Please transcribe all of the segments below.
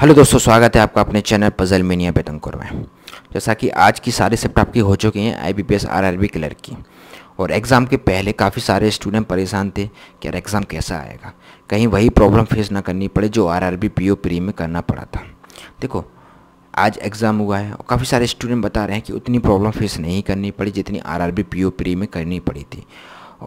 hello दोस्तों स्वागत है आपका अपने चैनल पजल मीनिया बेतंकुर में जैसा कि आज की सारी सेप्ट आपकी हो चुकी हैं आईबीपीएस आरआरबी क्लर्क की और एग्ज़ाम के पहले काफ़ी सारे स्टूडेंट परेशान थे कि यार एग्ज़ाम कैसा आएगा कहीं वही प्रॉब्लम फेस ना करनी पड़े जो आरआरबी पीओ प्री में करना पड़ा था देखो आज एग्ज़ाम हुआ है और काफ़ी सारे स्टूडेंट बता रहे हैं कि उतनी प्रॉब्लम फेस नहीं करनी पड़ी जितनी आर आर प्री में करनी पड़ी थी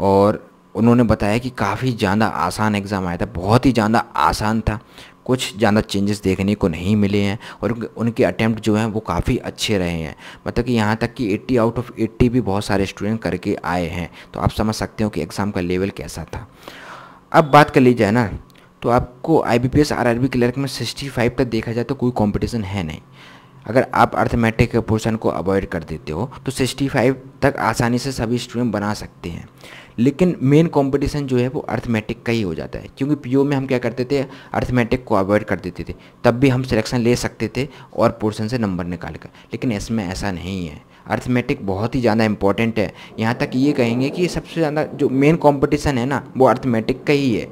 और उन्होंने बताया कि काफ़ी ज़्यादा आसान एग्ज़ाम आया था बहुत ही ज़्यादा आसान था कुछ ज़्यादा चेंजेस देखने को नहीं मिले हैं और उनके अटैम्प्ट जो हैं वो काफ़ी अच्छे रहे हैं मतलब कि यहाँ तक कि 80 आउट ऑफ 80 भी बहुत सारे स्टूडेंट करके आए हैं तो आप समझ सकते हो कि एग्ज़ाम का लेवल कैसा था अब बात कर ली जाए ना तो आपको I B P S R R B clerk में सिक्सटी फाइव तक देखा जाए तो कोई कॉम्पिटिशन है नहीं अगर आप अर्थमेटिक पोर्सन को अवॉइड कर देते हो तो 65 तक आसानी से सभी स्टूडेंट बना सकते हैं लेकिन मेन कंपटीशन जो है वो अर्थमेटिक का ही हो जाता है क्योंकि पीओ में हम क्या करते थे अर्थमेटिक को अवॉइड कर देते थे तब भी हम सिलेक्शन ले सकते थे और पोर्सन से नंबर निकाल कर लेकिन इसमें ऐसा नहीं है अर्थमेटिक बहुत ही ज़्यादा इंपॉर्टेंट है यहाँ तक ये कहेंगे कि सबसे ज़्यादा जो मेन कॉम्पिटिशन है ना वो अर्थमेटिक का ही है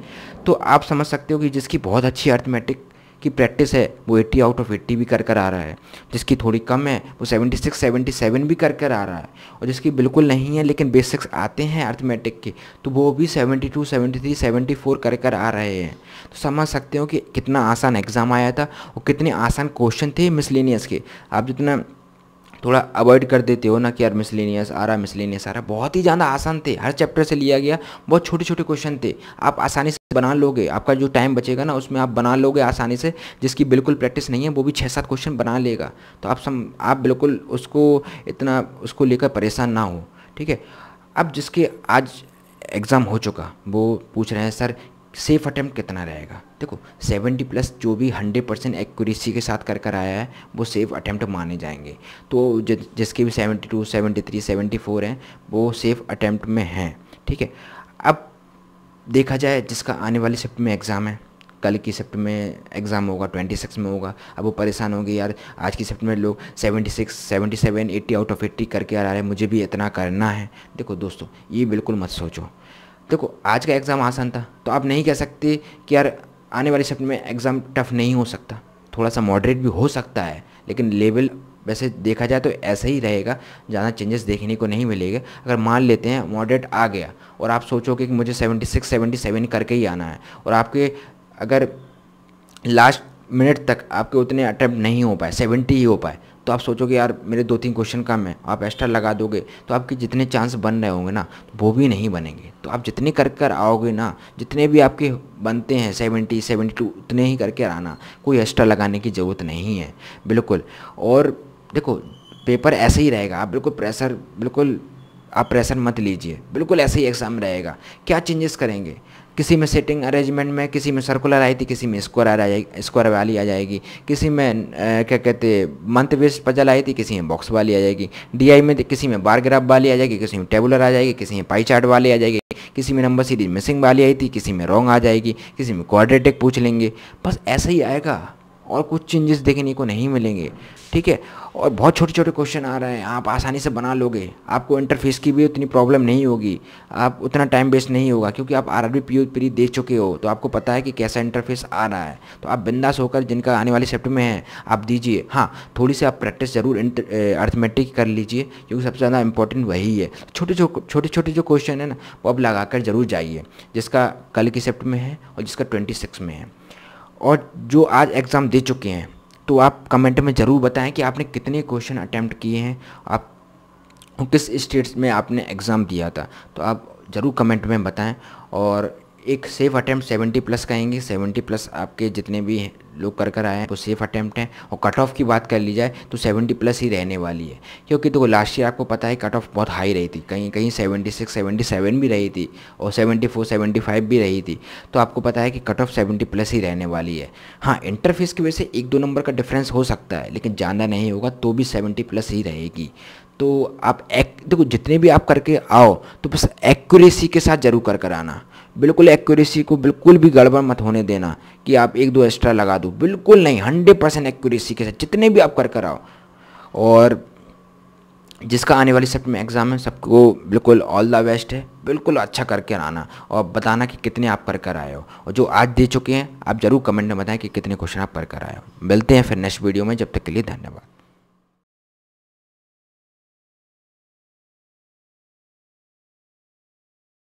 तो आप समझ सकते हो कि जिसकी बहुत अच्छी अर्थमेटिक की प्रैक्टिस है वो 80 आउट ऑफ 80 भी कर कर आ रहा है जिसकी थोड़ी कम है वो 76 77 भी कर कर आ रहा है और जिसकी बिल्कुल नहीं है लेकिन बेसिक्स आते हैं अर्थमेटिक के तो वो भी 72 73 74 कर कर आ रहे हैं तो समझ सकते हो कि कितना आसान एग्ज़ाम आया था और कितने आसान क्वेश्चन थे मिसलिनियस के आप जितना थोड़ा अवॉइड कर देते हो ना कि यार मिसलिनियस आ रहा मिसलिनियस आ रहा बहुत ही ज़्यादा आसान थे हर चैप्टर से लिया गया बहुत छोटे छोटे क्वेश्चन थे आप आसानी से बना लोगे आपका जो टाइम बचेगा ना उसमें आप बना लोगे आसानी से जिसकी बिल्कुल प्रैक्टिस नहीं है वो भी छः सात क्वेश्चन बना लेगा तो आप सम आप बिल्कुल उसको इतना उसको लेकर परेशान ना हो ठीक है अब जिसके आज एग्ज़ाम हो चुका वो पूछ रहे हैं सर सेफ अटैम्प्ट कितना रहेगा देखो 70 प्लस जो भी 100 परसेंट एक्यूरेसी के साथ कर कर आया है वो सेफ अटैम्प्ट माने जाएंगे तो ज, जिसके भी 72, 73, 74 हैं वो सेफ अटैम्प्ट में हैं ठीक है अब देखा जाए जिसका आने वाली शिफ्ट में एग्ज़ाम है कल की शिफ्ट में एग्ज़ाम होगा ट्वेंटी सिक्स में होगा अब वो परेशान होंगे यार आज की शिफ्ट में लोग seventy six seventy seven eighty out of eighty करके आ रहे हैं मुझे भी इतना करना है देखो दोस्तों ये बिल्कुल मत सोचो देखो आज का एग्ज़ाम आसान था तो आप नहीं कह सकते कि यार आने वाले सप्ताह में एग्ज़ाम टफ नहीं हो सकता थोड़ा सा मॉडरेट भी हो सकता है लेकिन लेवल वैसे देखा जाए तो ऐसा ही रहेगा ज़्यादा चेंजेस देखने को नहीं मिलेगा अगर मान लेते हैं मॉडरेट आ गया और आप सोचोगे कि मुझे 76 77 करके ही आना है और आपके अगर लास्ट मिनट तक आपके उतने अटैम्प्ट नहीं हो पाए 70 ही हो पाए तो आप सोचोगे यार मेरे दो तीन क्वेश्चन कम है आप एक्स्ट्रा लगा दोगे तो आपके जितने चांस बन रहे होंगे ना तो वो भी नहीं बनेंगे तो आप जितने कर कर आओगे ना जितने भी आपके बनते हैं सेवेंटी सेवेंटी टू उतने ही करके आना कोई एक्स्ट्रा लगाने की ज़रूरत नहीं है बिल्कुल और देखो पेपर ऐसे ही रहेगा आप बिल्कुल प्रेशर बिल्कुल आप प्रेशर मत लीजिए बिल्कुल ऐसे ही एग्ज़ाम रहेगा क्या चेंजेस करेंगे किसी में सेटिंग अरेंजमेंट में किसी में सर्कुलर आई थी किसी में स्क्वायर आ जाएगी स्क्वायर वाली आ जाएगी किसी में आ, क्या कहते मंथ बेस पजल आई थी किसी में बॉक्स वाली आ जाएगी डीआई में किसी में बार ग्राफ वाली आ जाएगी किसी में टेबुलर आ जाएगी किसी में पाई चार्ट वाली आ जाएगी किसी में नंबर सीरीज मिसिंग वाली आई थी किसी में रॉन्ग आ जाएगी किसी में क्वाड्रेटिक पूछ लेंगे बस ऐसा ही आएगा और कुछ चेंजेस देखने को नहीं मिलेंगे ठीक है और बहुत छोटे छोटे क्वेश्चन आ रहे हैं आप आसानी से बना लोगे आपको इंटरफेस की भी उतनी प्रॉब्लम नहीं होगी आप उतना टाइम वेस्ट नहीं होगा क्योंकि आप R R B P P दे चुके हो तो आपको पता है कि कैसा इंटरफेस आ रहा है तो आप बिंदास होकर जिनका आने वाले सेप्ट में है आप दीजिए हाँ थोड़ी सी आप प्रैक्टिस ज़रूर अर्थमेटिक कर लीजिए क्योंकि सबसे ज़्यादा इंपॉर्टेंट वही है छोटे छोटे छोटे जो क्वेश्चन है ना वो आप लगा ज़रूर जाइए जिसका कल की सेप्ट में है और जिसका ट्वेंटी सिक्स में है और जो आज एग्ज़ाम दे चुके हैं तो आप कमेंट में ज़रूर बताएं कि आपने कितने क्वेश्चन अटैम्प्ट किए हैं आप किस स्टेट्स में आपने एग्ज़ाम दिया था तो आप ज़रूर कमेंट में बताएं और एक सेफ अटैम्प्ट सेवेंटी प्लस कहेंगे सेवेंटी प्लस आपके जितने भी लोग कर कर आए हैं वो सेफ अटैम्प्ट हैं और कट ऑफ की बात कर ली जाए तो सेवेंटी प्लस ही रहने वाली है क्योंकि तो लास्ट ईयर आपको पता है कट ऑफ बहुत हाई रही थी कहीं कहीं सिक्स सेवेंटी सेवन भी रही थी और फोर सेवेंटी फाइव भी रही थी तो आपको पता है कि कट ऑफ सेवेंटी प्लस ही रहने वाली है हाँ इंटरफेस की वजह से एक दो नंबर का डिफरेंस हो सकता है लेकिन ज़्यादा नहीं होगा तो भी सेवेंटी प्लस ही रहेगी तो आप एक देखो जितने भी आप करके आओ तो बस एक्यूरेसी के साथ ज़रूर कर कर आना बिल्कुल एक्यूरेसी को बिल्कुल भी गड़बड़ मत होने देना कि आप एक दो एक्स्ट्रा लगा दो बिल्कुल नहीं हंड्रेड परसेंट एक्यूरेसी के साथ जितने भी आप कर कर आओ और जिसका आने वाली सब में एग्ज़ाम है सबको बिल्कुल ऑल द बेस्ट है बिल्कुल अच्छा करके आना और बताना कि कितने आप कर कर आए हो और जो आज दे चुके हैं आप ज़रूर कमेंट में बताएं कि कितने क्वेश्चन आप कर कर आए हो मिलते हैं फिर नेक्स्ट वीडियो में जब तक के लिए धन्यवाद